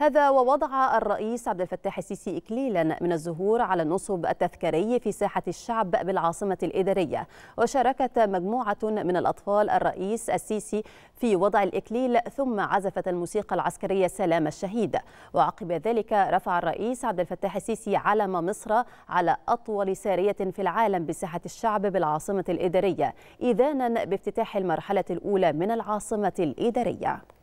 هذا ووضع الرئيس عبد الفتاح السيسي إكليلا من الزهور على النصب التذكاري في ساحة الشعب بالعاصمة الإدارية وشاركت مجموعة من الأطفال الرئيس السيسي في وضع الإكليل ثم عزفت الموسيقى العسكرية سلام الشهيد وعقب ذلك رفع الرئيس عبد الفتاح السيسي علم مصر على أطول سارية في العالم بساحة الشعب بالعاصمة الإدارية إذانا بافتتاح المرحلة الأولى من العاصمة الإدارية